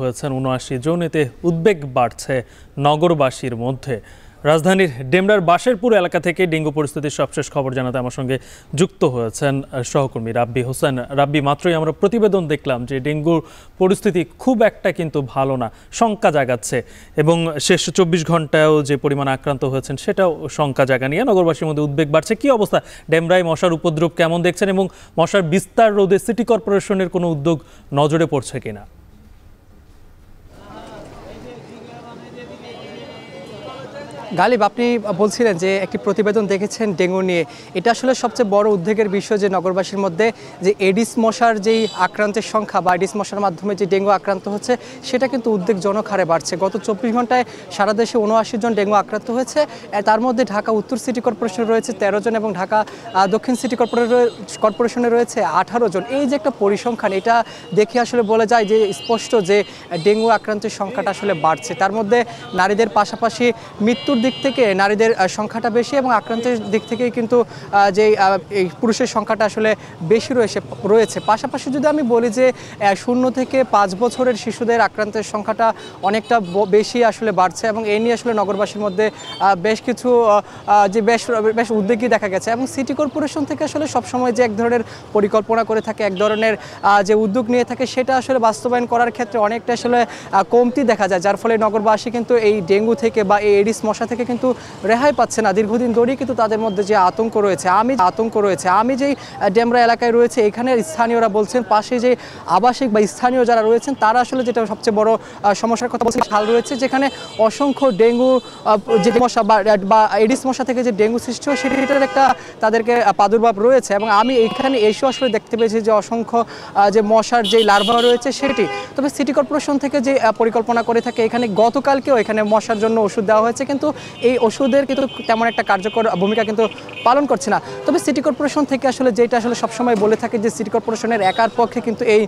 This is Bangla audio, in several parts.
হয়েছেন উনআশি জন এতে উদ্বেগ বাড়ছে নগরবাসীর মধ্যে রাজধানীর ডেমরার বাসেরপুর এলাকা থেকে ডেঙ্গু পরিস্থিতির সবশেষ খবর জানাতে আমার সঙ্গে যুক্ত হয়েছেন সহকর্মী রাব্বি হোসেন রাব্বি মাত্রই আমরা প্রতিবেদন দেখলাম যে ডেঙ্গুর পরিস্থিতি খুব একটা কিন্তু ভালো না শঙ্কা জাগাচ্ছে এবং শেষ চব্বিশ ঘন্টায়ও যে পরিমাণ আক্রান্ত হয়েছেন সেটাও শঙ্কা জাগা নিয়ে নগরবাসীর মধ্যে উদ্বেগ বাড়ছে কি অবস্থা ডেমরায় মশার উপদ্রব কেমন দেখছেন এবং মশার বিস্তার রোধে সিটি কর্পোরেশনের কোনো উদ্যোগ নজরে পড়ছে কিনা গালিব আপনি বলছিলেন যে একটি প্রতিবেদন দেখেছেন ডেঙ্গু নিয়ে এটা আসলে সবচেয়ে বড় উদ্বেগের বিষয় যে নগরবাসীর মধ্যে যে এডিস মশার যেই আক্রান্তের সংখ্যা বা এডিস মশার মাধ্যমে যে ডেঙ্গু আক্রান্ত হচ্ছে সেটা কিন্তু উদ্বেগজনক হারে বাড়ছে গত চব্বিশ ঘন্টায় সারা দেশে উনআশি জন ডেঙ্গু আক্রান্ত হয়েছে তার মধ্যে ঢাকা উত্তর সিটি কর্পোরেশন রয়েছে তেরো জন এবং ঢাকা দক্ষিণ সিটি কর্পোরেশনে রয়েছে আঠারো জন এই যে একটা পরিসংখ্যান এটা দেখে আসলে বলা যায় যে স্পষ্ট যে ডেঙ্গু আক্রান্তের সংখ্যাটা আসলে বাড়ছে তার মধ্যে নারীদের পাশাপাশি মৃত্যুর মৃত্যুর দিক থেকে নারীদের সংখ্যাটা বেশি এবং আক্রান্তের দিক থেকেই কিন্তু যে এই পুরুষের সংখ্যাটা আসলে বেশি রয়েছে রয়েছে পাশাপাশি যদি আমি বলি যে শূন্য থেকে পাঁচ বছরের শিশুদের আক্রান্তের সংখ্যাটা অনেকটা বেশি আসলে বাড়ছে এবং এই নিয়ে আসলে নগরবাসীর মধ্যে বেশ কিছু যে বেশ বেশ উদ্বেগই দেখা গেছে এবং সিটি কর্পোরেশন থেকে আসলে সবসময় যে এক ধরনের পরিকল্পনা করে থাকে এক ধরনের যে উদ্যোগ নিয়ে থাকে সেটা আসলে বাস্তবায়ন করার ক্ষেত্রে অনেকটা আসলে কমতি দেখা যায় যার ফলে নগরবাসী কিন্তু এই ডেঙ্গু থেকে বা এই এডিস মশা থেকে কিন্তু রেহাই পাচ্ছে না দীর্ঘদিন ধরেই কিন্তু তাদের মধ্যে যে আতঙ্ক রয়েছে আমি আতঙ্ক রয়েছে আমি যেই ডেমরা এলাকায় রয়েছে এখানে স্থানীয়রা বলছেন পাশে যে আবাসিক বা স্থানীয় যারা রয়েছেন তারা আসলে যেটা সবচেয়ে বড় সমস্যার কথা বলছে খাল রয়েছে যেখানে অসংখ্য ডেঙ্গু যে মশা বা এডিস মশা থেকে যে ডেঙ্গু সৃষ্টি হয় সেটার একটা তাদেরকে প্রাদুর্ভাব রয়েছে এবং আমি এখানে এসেও আসলে দেখতে পেয়েছি যে অসংখ্য যে মশার যে লার্ভা রয়েছে সেটি তবে সিটি কর্পোরেশন থেকে যে পরিকল্পনা করে থাকে এখানে গতকালকেও এখানে মশার জন্য ওষুধ দেওয়া হয়েছে কিন্তু এই ওষুধের কিন্তু তেমন একটা কার্যকর ভূমিকা কিন্তু পালন করছে না তবে সিটি কর্পোরেশন থেকে আসলে যেটা আসলে সবসময় বলে থাকে যে সিটি কর্পোরেশনের একার পক্ষে কিন্তু এই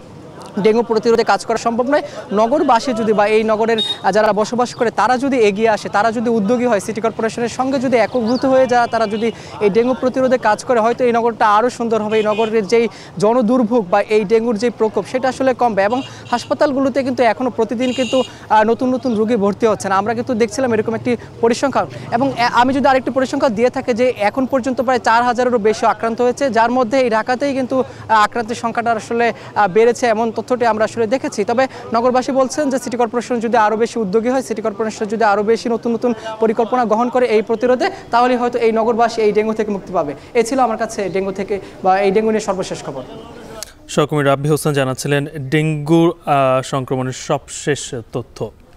ডেঙ্গু প্রতিরোধে কাজ করা সম্ভব নয় নগরবাসী যদি বা এই নগরের যারা বসবাস করে তারা যদি এগিয়ে আসে তারা যদি উদ্যোগী হয় সিটি কর্পোরেশনের সঙ্গে যদি একভূত হয়ে যায় তারা যদি এই ডেঙ্গু প্রতিরোধে কাজ করে হয়তো এই নগরটা আরও সুন্দর হবে এই নগরের যেই জনদুর্ভোগ বা এই ডেঙ্গুর যে প্রকোপ সেটা আসলে কমবে এবং হাসপাতালগুলোতে কিন্তু এখনও প্রতিদিন কিন্তু নতুন নতুন রোগী ভর্তি হচ্ছে না আমরা কিন্তু দেখছিলাম এরকম একটি পরিসংখ্যান এবং আমি যদি আরেকটি পরিসংখ্যা দিয়ে থাকি যে এখন পর্যন্ত প্রায় চার হাজারেরও বেশি আক্রান্ত হয়েছে যার মধ্যে এই ঢাকাতেই কিন্তু আক্রান্তের সংখ্যাটা আসলে বেড়েছে এমন তথ্যটি আমরা আসলে দেখেছি তবে নগরবাসী বলছেন যে সিটি কর্পোরেশন যদি আরও বেশি উদ্যোগী হয় সিটি কর্পোরেশন যদি আরও বেশি নতুন নতুন পরিকল্পনা গ্রহণ করে এই প্রতিরোধে তাহলে হয়তো এই নগরবাসী এই ডেঙ্গু থেকে মুক্তি পাবে এ ছিল আমার কাছে ডেঙ্গু থেকে বা এই ডেঙ্গু নিয়ে সর্বশেষ খবর সহকর্মী রাব্বি হোসেন জানাচ্ছিলেন ডেঙ্গু সংক্রমণের সবশেষ তথ্য